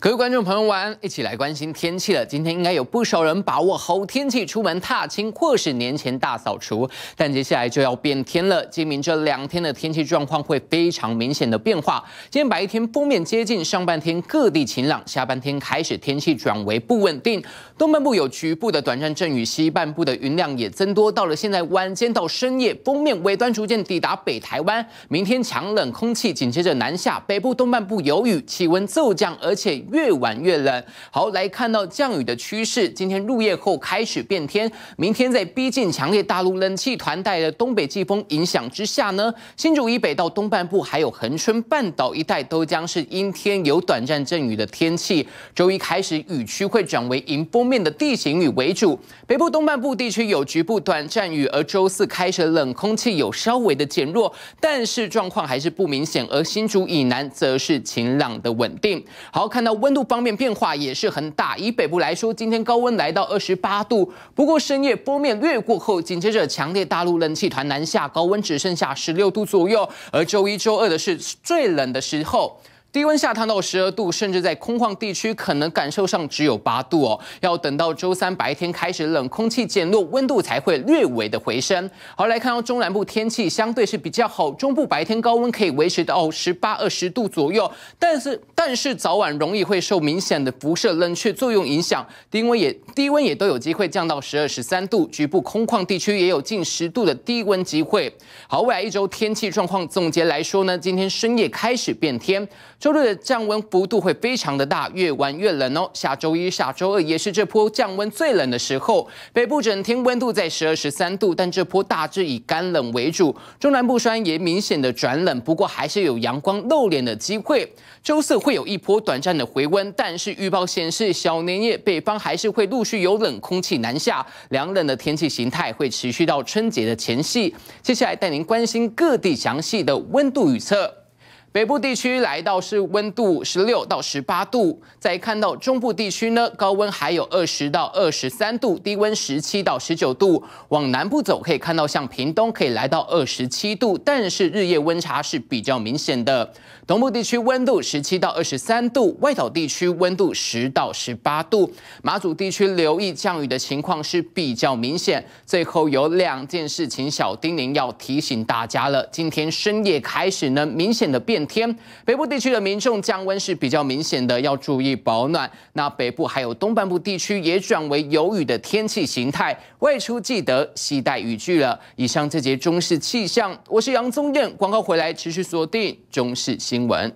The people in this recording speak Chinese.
各位观众朋友，晚一起来关心天气了。今天应该有不少人把握好天气出门踏青，或是年前大扫除。但接下来就要变天了，今明这两天的天气状况会非常明显的变化。今天白天封面接近，上半天各地晴朗，下半天开始天气转为不稳定。东半部有局部的短暂阵雨，西半部的云量也增多。到了现在晚间到深夜，封面尾端逐渐抵达北台湾。明天强冷空气紧接着南下，北部东半部有雨，气温骤降，而且。越晚越冷。好，来看到降雨的趋势。今天入夜后开始变天，明天在逼近强烈大陆冷气团带的东北季风影响之下呢，新竹以北到东半部还有恒春半岛一带都将是阴天有短暂阵雨的天气。周一开始雨区会转为迎风面的地形雨为主，北部东半部地区有局部短暂雨，而周四开始冷空气有稍微的减弱，但是状况还是不明显。而新竹以南则是晴朗的稳定。好，看到。温度方面变化也是很大。以北部来说，今天高温来到二十八度，不过深夜波面掠过后，紧接着强烈大陆冷气团南下，高温只剩下十六度左右。而周一、周二的是最冷的时候。低温下探到十二度，甚至在空旷地区可能感受上只有八度哦。要等到周三白天开始冷空气减弱，温度才会略微的回升。好，来看到中南部天气相对是比较好，中部白天高温可以维持到十八、二十度左右，但是但是早晚容易会受明显的辐射冷却作用影响，低温也低温也都有机会降到十二、十三度，局部空旷地区也有近十度的低温机会。好，未来一周天气状况总结来说呢，今天深夜开始变天。周日降温幅度会非常的大，越晚越冷哦。下周一下周二也是这波降温最冷的时候。北部整天温度在十二十三度，但这波大致以干冷为主。中南部虽然也明显的转冷，不过还是有阳光露脸的机会。周四会有一波短暂的回温，但是预报显示小年夜北方还是会陆续有冷空气南下，凉冷的天气形态会持续到春节的前夕。接下来带您关心各地详细的温度预测。北部地区来到是温度十六到十八度，再看到中部地区呢，高温还有二十到二十三度，低温十七到十九度。往南部走可以看到，像屏东可以来到二十七度，但是日夜温差是比较明显的。东部地区温度十七到二十三度，外岛地区温度十到十八度，马祖地区留意降雨的情况是比较明显。最后有两件事情小叮咛要提醒大家了，今天深夜开始呢，明显的变。天北部地区的民众降温是比较明显的，要注意保暖。那北部还有东半部地区也转为有雨的天气形态，外出记得携带雨具了。以上这节中式气象，我是杨宗彦。广告回来，持续锁定中视新闻。